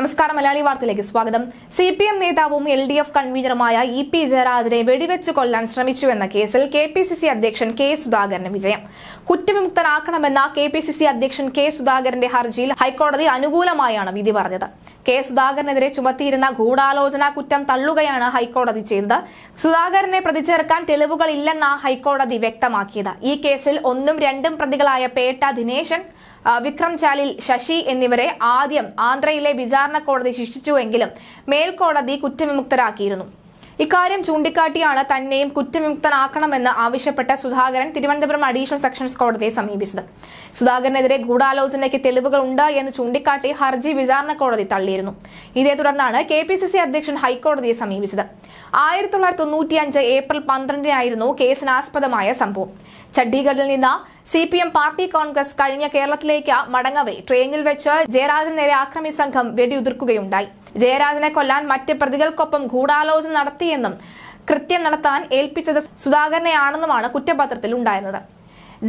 നമസ്കാരം മലയാളി വാർത്തയിലേക്ക് സ്വാഗതം സി പി എം നേതാവും എൽ ഡി എഫ് കൺവീനറുമായ ഇ പി ജയരാജനെ വെടിവെച്ച് കൊല്ലാൻ ശ്രമിച്ചുവെന്ന കേസിൽ കെ പി സി സി അധ്യക്ഷൻ കെ സുധാകരന് വിജയം കുറ്റവിമുക്തനാക്കണമെന്ന കെ പി സി സി അധ്യക്ഷൻ കെ സുധാകരന്റെ ഹർജിയിൽ ഹൈക്കോടതി അനുകൂലമായാണ് വിധി പറഞ്ഞത് കെ സുധാകരനെതിരെ ചുമത്തിയിരുന്ന ഗൂഢാലോചന കുറ്റം തള്ളുകയാണ് ഹൈക്കോടതി ചെയ്തത് സുധാകരനെ പ്രതിചേർക്കാൻ തെളിവുകൾ ഹൈക്കോടതി വ്യക്തമാക്കിയത് ഈ കേസിൽ ഒന്നും രണ്ടും പ്രതികളായ പേട്ട ദിനേശൻ വിക്രം ചാലിൽ ശശി എന്നിവരെ ആദ്യം ആന്ധ്രയിലെ വിചാരണ കോടതി ശിക്ഷിച്ചുവെങ്കിലും മേൽക്കോടതി കുറ്റവിമുക്തരാക്കിയിരുന്നു ഇക്കാര്യം ചൂണ്ടിക്കാട്ടിയാണ് തന്നെയും കുറ്റവിമുക്തനാക്കണമെന്ന് ആവശ്യപ്പെട്ട സുധാകരൻ തിരുവനന്തപുരം അഡീഷണൽ സെക്ഷൻസ് കോടതിയെ സമീപിച്ചത് സുധാകരനെതിരെ ഗൂഢാലോചനയ്ക്ക് തെളിവുകൾ ഉണ്ട് എന്ന് ചൂണ്ടിക്കാട്ടി ഹർജി വിചാരണ കോടതി തള്ളിയിരുന്നു ഇതേ തുടർന്നാണ് കെ പി സി സി അധ്യക്ഷൻ ഹൈക്കോടതിയെ സമീപിച്ചത് ആയിരത്തി തൊള്ളായിരത്തി അഞ്ച് ഏപ്രിൽ പന്ത്രണ്ടിനായിരുന്നു കേസിനാസ്പദമായ സംഭവം ചണ്ഡീഗഡിൽ നിന്ന് C P M party congress കഴിഞ്ഞ കേരളത്തിലേക്ക് മടങ്ങവേ ട്രെയിനിൽ വെച്ച് ജയരാജന് നേരെ ആക്രമി സംഘം വെടിയുതിർക്കുകയുണ്ടായി ജയരാജനെ കൊല്ലാൻ മറ്റ് പ്രതികൾക്കൊപ്പം ഗൂഢാലോചന നടത്തിയെന്നും കൃത്യം നടത്താൻ ഏൽപ്പിച്ചത് സുധാകരനെയാണെന്നുമാണ് കുറ്റപത്രത്തിൽ ഉണ്ടായിരുന്നത്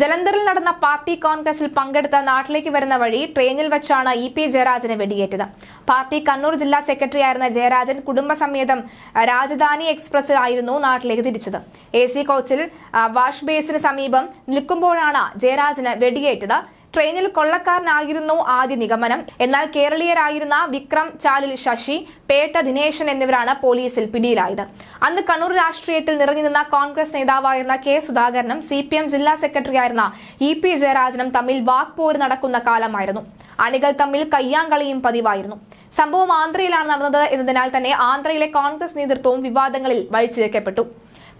ജലന്ധറിൽ നടന്ന പാർട്ടി കോൺഗ്രസിൽ പങ്കെടുത്ത നാട്ടിലേക്ക് വരുന്ന വഴി ട്രെയിനിൽ വെച്ചാണ് ഇ പി ജയരാജനെ വെടിയേറ്റത് പാർട്ടി കണ്ണൂർ ജില്ലാ സെക്രട്ടറി ആയിരുന്ന ജയരാജൻ കുടുംബസമേതം രാജധാനി എക്സ്പ്രസ് ആയിരുന്നു നാട്ടിലേക്ക് തിരിച്ചത് എ സി കോച്ചിൽ വാഷ് ബേസിന് സമീപം നിൽക്കുമ്പോഴാണ് ജയരാജന് വെടിയേറ്റത് ട്രെയിനിൽ കൊള്ളക്കാരനായിരുന്നു ആദ്യ നിഗമനം എന്നാൽ കേരളീയരായിരുന്ന വിക്രം ചാലിൽ ശശി പേട്ട ദിനേശൻ എന്നിവരാണ് പോലീസിൽ പിടിയിലായത് അന്ന് കണ്ണൂർ രാഷ്ട്രീയത്തിൽ നിറഞ്ഞു നിന്ന കോൺഗ്രസ് നേതാവായിരുന്ന കെ സുധാകരനും സി പി എം ജില്ലാ സെക്രട്ടറിയായിരുന്ന ഇ പി ജയരാജനും തമ്മിൽ വാക്പോര് നടക്കുന്ന കാലമായിരുന്നു അണികൾ തമ്മിൽ കയ്യാങ്കളിയും പതിവായിരുന്നു സംഭവം ആന്ധ്രയിലാണ് നടന്നത് എന്നതിനാൽ തന്നെ ആന്ധ്രയിലെ കോൺഗ്രസ് നേതൃത്വവും വിവാദങ്ങളിൽ വഴിച്ചിരക്കപ്പെട്ടു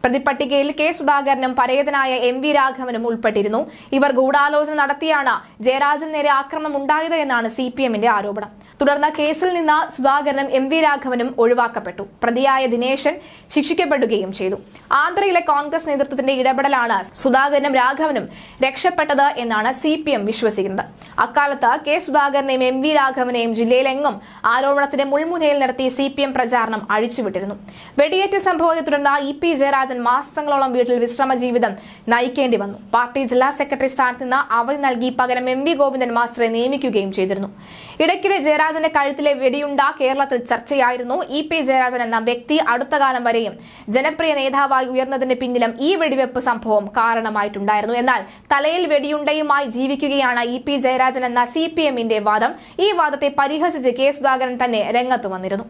പ്രതിപട്ടികയിൽ കെ സുധാകരനും പരേതനായ എം വി രാഘവനും ഉൾപ്പെട്ടിരുന്നു ഇവർ ഗൂഢാലോചന നടത്തിയാണ് ജയരാജന് നേരെ ആക്രമണം ഉണ്ടായത് എന്നാണ് സി പി എമ്മിന്റെ ആരോപണം തുടർന്ന് കേസിൽ നിന്ന് സുധാകരനും എം വി രാഘവനും ഒഴിവാക്കപ്പെട്ടു പ്രതിയായ ദിനേശൻ ശിക്ഷിക്കപ്പെടുകയും ചെയ്തു ആന്ധ്രയിലെ കോൺഗ്രസ് നേതൃത്വത്തിന്റെ ഇടപെടലാണ് സുധാകരനും രാഘവനും രക്ഷപ്പെട്ടത് എന്നാണ് സി വിശ്വസിക്കുന്നത് അക്കാലത്ത് കെ സുധാകരനെയും എം വി രാഘവനെയും ജില്ലയിലെങ്ങും ആരോപണത്തിന്റെ മുൾമുനയിൽ നിർത്തി സി പി എം പ്രചാരണം അഴിച്ചുവിട്ടിരുന്നു വെടിയേറ്റ സംഭവത്തെ തുടർന്ന് ഇ പി ജയരാജൻ മാസങ്ങളോളം വീട്ടിൽ വിശ്രമ ജീവിതം നയിക്കേണ്ടി വന്നു പാർട്ടി ജില്ലാ സെക്രട്ടറി സ്ഥാനത്ത് നിന്ന് അവധി നൽകി പകരം എം വി ഗോവിന്ദൻ മാസ്റ്ററെ നിയമിക്കുകയും ചെയ്തിരുന്നു ഇടയ്ക്കിടെ ജയരാജന്റെ കഴുത്തിലെ വെടിയുണ്ട കേരളത്തിൽ ചർച്ചയായിരുന്നു ഇ പി ജയരാജൻ എന്ന വ്യക്തി അടുത്ത കാലം വരെയും ജനപ്രിയ നേതാവായി ഉയർന്നതിന് പിന്നിലും ഈ വെടിവെപ്പ് സംഭവം കാരണമായിട്ടുണ്ടായിരുന്നു എന്നാൽ തലയിൽ വെടിയുണ്ടയുമായി ജീവിക്കുകയാണ് ഇ പി ജയരാജൻ രാജൻ എന്ന സി പി എമ്മിന്റെ വാദം ഈ വാദത്തെ പരിഹസിച്ച് കെ സുധാകരൻ തന്നെ രംഗത്ത് വന്നിരുന്നു